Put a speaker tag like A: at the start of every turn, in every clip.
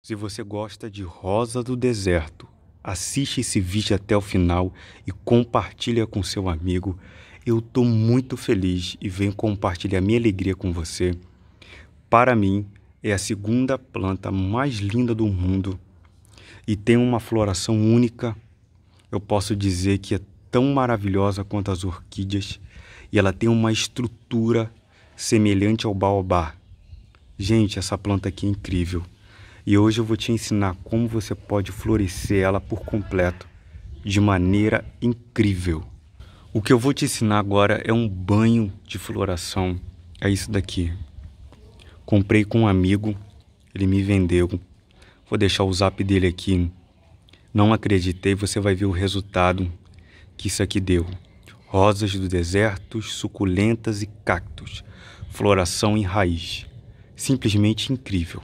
A: Se você gosta de Rosa do Deserto, assiste esse vídeo até o final e compartilha com seu amigo. Eu estou muito feliz e venho compartilhar minha alegria com você. Para mim, é a segunda planta mais linda do mundo e tem uma floração única. Eu posso dizer que é tão maravilhosa quanto as orquídeas e ela tem uma estrutura semelhante ao baobá. Gente, essa planta aqui é incrível. E hoje eu vou te ensinar como você pode florescer ela por completo, de maneira incrível. O que eu vou te ensinar agora é um banho de floração. É isso daqui. Comprei com um amigo, ele me vendeu. Vou deixar o zap dele aqui. Não acreditei, você vai ver o resultado que isso aqui deu. Rosas do deserto, suculentas e cactos. Floração em raiz. Simplesmente incrível.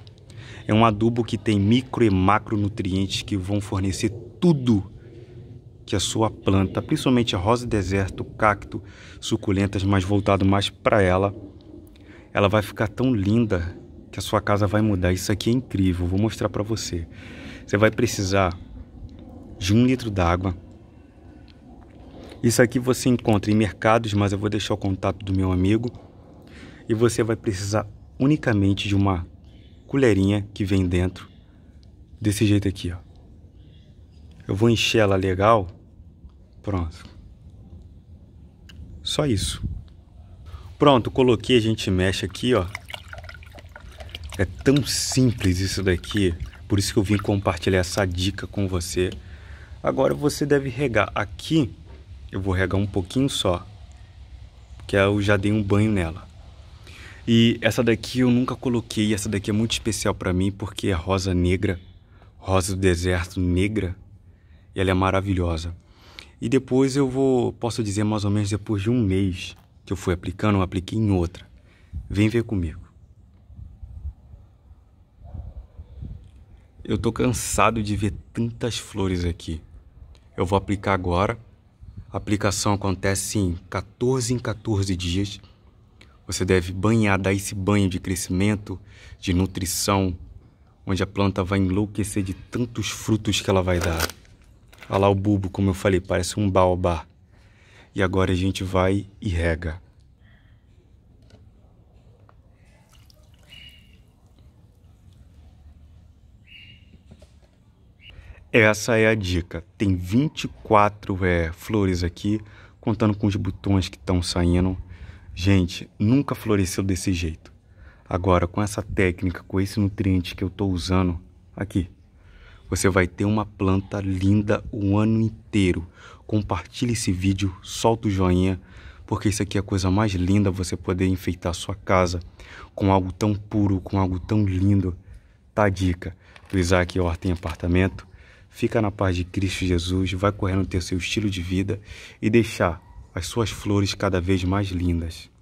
A: É um adubo que tem micro e macronutrientes que vão fornecer tudo que a sua planta, principalmente a rosa deserto, cacto, suculentas, mas voltado mais para ela, ela vai ficar tão linda que a sua casa vai mudar. Isso aqui é incrível, vou mostrar para você. Você vai precisar de um litro d'água. Isso aqui você encontra em mercados, mas eu vou deixar o contato do meu amigo. E você vai precisar unicamente de uma colherinha que vem dentro, desse jeito aqui, ó. Eu vou encher ela legal, pronto. Só isso. Pronto, coloquei, a gente mexe aqui, ó. É tão simples isso daqui, por isso que eu vim compartilhar essa dica com você. Agora você deve regar aqui, eu vou regar um pouquinho só, porque eu já dei um banho nela. E essa daqui eu nunca coloquei, essa daqui é muito especial para mim porque é rosa negra, rosa do deserto negra, e ela é maravilhosa. E depois eu vou, posso dizer mais ou menos depois de um mês que eu fui aplicando, eu apliquei em outra. Vem ver comigo. Eu tô cansado de ver tantas flores aqui. Eu vou aplicar agora. A aplicação acontece em 14 em 14 dias. Você deve banhar, dar esse banho de crescimento, de nutrição, onde a planta vai enlouquecer de tantos frutos que ela vai dar. Olha lá o bulbo, como eu falei, parece um baobá. E agora a gente vai e rega. Essa é a dica. Tem 24 é, flores aqui, contando com os botões que estão saindo. Gente, nunca floresceu desse jeito. Agora, com essa técnica, com esse nutriente que eu estou usando aqui, você vai ter uma planta linda o ano inteiro. Compartilhe esse vídeo, solta o joinha, porque isso aqui é a coisa mais linda você poder enfeitar a sua casa com algo tão puro, com algo tão lindo. Tá a dica do Isaac Horta em Apartamento. Fica na paz de Cristo Jesus, vai correndo ter seu estilo de vida e deixar as suas flores cada vez mais lindas.